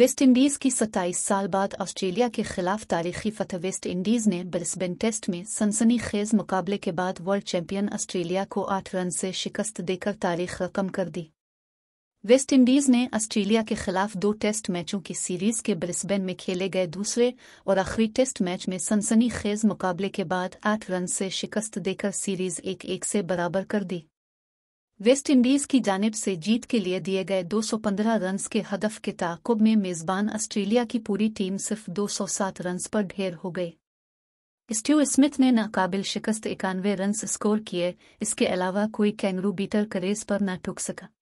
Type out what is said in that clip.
West Indies की 27 साल बाद ऑस्ट्रेलिया के खिलाफ तारीखी फतह वेस्टइंडीज ने ब्रिस्बेन टेस्ट में सनसनी खेज मुकाबले के बाद वर्ल्ड चैंपियन ऑस्ट्रेलिया को आठ रन से शिकस्त देकर तारीख रकम कर दी वेस्टइंडीज ने ऑस्ट्रेलिया के खिलाफ दो टेस्ट मैचों की सीरीज के ब्रिस्बेन में खेले गए दूसरे और आखिरी टेस्ट मैच में सनसनी खेज मुकाबले के बाद आठ रन से शिकस्त देकर सीरीज एक एक से बराबर कर दी वेस्टइंडीज की जानब से जीत के लिए दिए गए 215 रन के हदफ के ताकुब में मेजबान ऑस्ट्रेलिया की पूरी टीम सिर्फ 207 रन पर ढेर हो गई स्ट्यू स्मिथ ने नाकाबिल शिकस्त इक्यानवे रन स्कोर किए इसके अलावा कोई कैंगरू बीटर करेज पर न ठुक सका